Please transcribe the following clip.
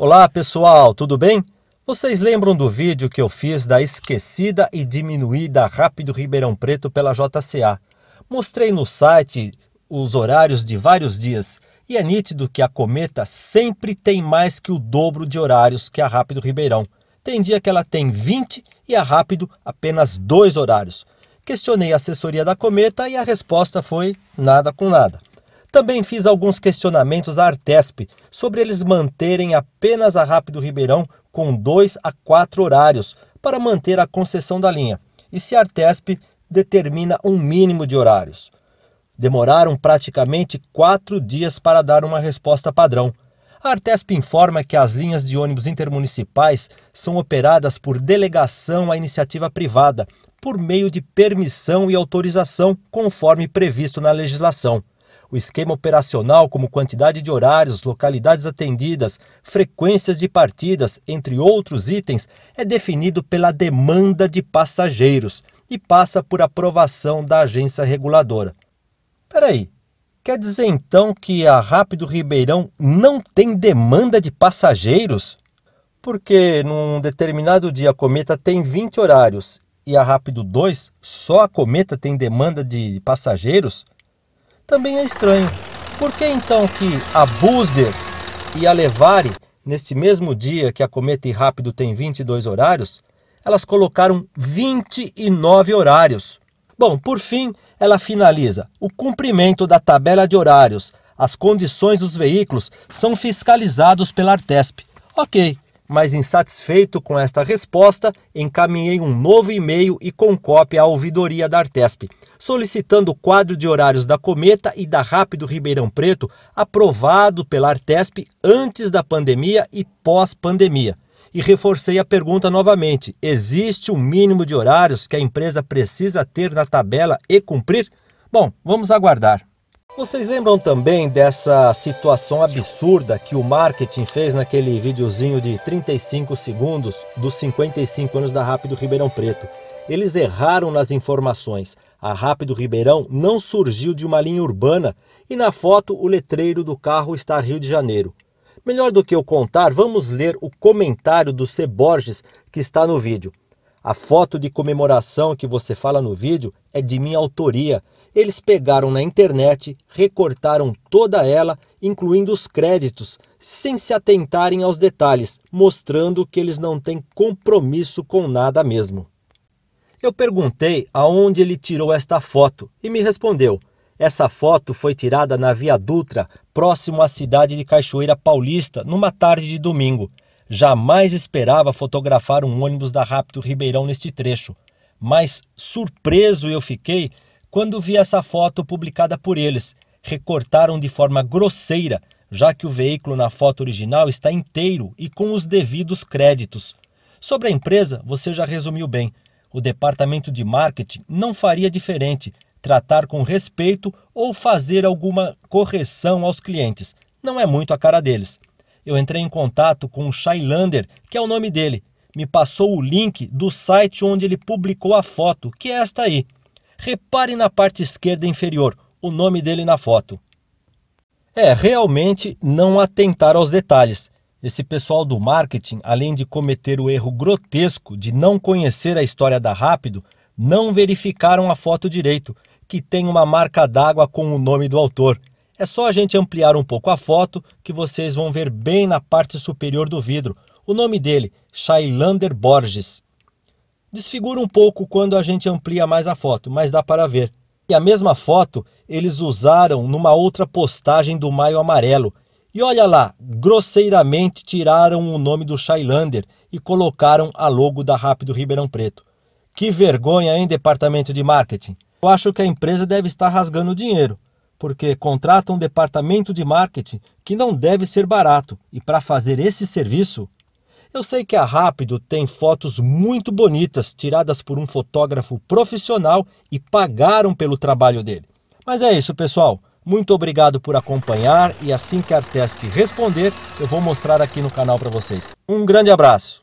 Olá pessoal, tudo bem? Vocês lembram do vídeo que eu fiz da esquecida e diminuída Rápido Ribeirão Preto pela JCA? Mostrei no site os horários de vários dias e é nítido que a Cometa sempre tem mais que o dobro de horários que a Rápido Ribeirão. Tem dia que ela tem 20 e a Rápido apenas dois horários. Questionei a assessoria da Cometa e a resposta foi nada com nada. Também fiz alguns questionamentos à Artesp sobre eles manterem apenas a Rápido Ribeirão com dois a quatro horários para manter a concessão da linha e se a Artesp determina um mínimo de horários. Demoraram praticamente quatro dias para dar uma resposta padrão. A Artesp informa que as linhas de ônibus intermunicipais são operadas por delegação à iniciativa privada, por meio de permissão e autorização, conforme previsto na legislação. O esquema operacional, como quantidade de horários, localidades atendidas, frequências de partidas, entre outros itens, é definido pela demanda de passageiros e passa por aprovação da agência reguladora. Peraí, quer dizer então que a Rápido Ribeirão não tem demanda de passageiros? Porque num determinado dia a Cometa tem 20 horários e a Rápido 2 só a Cometa tem demanda de passageiros? também é estranho. Por que então que a Buzer e a Levare, nesse mesmo dia que a Cometa e Rápido tem 22 horários, elas colocaram 29 horários? Bom, por fim, ela finaliza. O cumprimento da tabela de horários, as condições dos veículos são fiscalizados pela Artesp. Ok, mas insatisfeito com esta resposta, encaminhei um novo e-mail e com cópia à ouvidoria da Artesp, solicitando o quadro de horários da Cometa e da Rápido Ribeirão Preto aprovado pela Artesp antes da pandemia e pós-pandemia. E reforcei a pergunta novamente: existe um mínimo de horários que a empresa precisa ter na tabela e cumprir? Bom, vamos aguardar. Vocês lembram também dessa situação absurda que o marketing fez naquele videozinho de 35 segundos dos 55 anos da Rápido Ribeirão Preto? Eles erraram nas informações. A Rápido Ribeirão não surgiu de uma linha urbana e na foto o letreiro do carro está Rio de Janeiro. Melhor do que eu contar, vamos ler o comentário do C. Borges que está no vídeo. A foto de comemoração que você fala no vídeo é de minha autoria. Eles pegaram na internet, recortaram toda ela, incluindo os créditos, sem se atentarem aos detalhes, mostrando que eles não têm compromisso com nada mesmo. Eu perguntei aonde ele tirou esta foto e me respondeu: essa foto foi tirada na Via Dutra, próximo à cidade de Cachoeira Paulista, numa tarde de domingo. Jamais esperava fotografar um ônibus da Rápido Ribeirão neste trecho, mas surpreso eu fiquei quando vi essa foto publicada por eles. Recortaram de forma grosseira, já que o veículo na foto original está inteiro e com os devidos créditos. Sobre a empresa, você já resumiu bem. O departamento de marketing não faria diferente tratar com respeito ou fazer alguma correção aos clientes. Não é muito a cara deles eu entrei em contato com o Shailander, que é o nome dele. Me passou o link do site onde ele publicou a foto, que é esta aí. Repare na parte esquerda inferior o nome dele na foto. É, realmente não atentar aos detalhes. Esse pessoal do marketing, além de cometer o erro grotesco de não conhecer a história da Rápido, não verificaram a foto direito, que tem uma marca d'água com o nome do autor. É só a gente ampliar um pouco a foto que vocês vão ver bem na parte superior do vidro. O nome dele, Shailander Borges. Desfigura um pouco quando a gente amplia mais a foto, mas dá para ver. E a mesma foto eles usaram numa outra postagem do Maio Amarelo. E olha lá, grosseiramente tiraram o nome do Shailander e colocaram a logo da Rápido Ribeirão Preto. Que vergonha, hein, departamento de marketing? Eu acho que a empresa deve estar rasgando dinheiro porque contrata um departamento de marketing que não deve ser barato e para fazer esse serviço. Eu sei que a Rápido tem fotos muito bonitas tiradas por um fotógrafo profissional e pagaram pelo trabalho dele. Mas é isso, pessoal. Muito obrigado por acompanhar e assim que a Artesc responder, eu vou mostrar aqui no canal para vocês. Um grande abraço.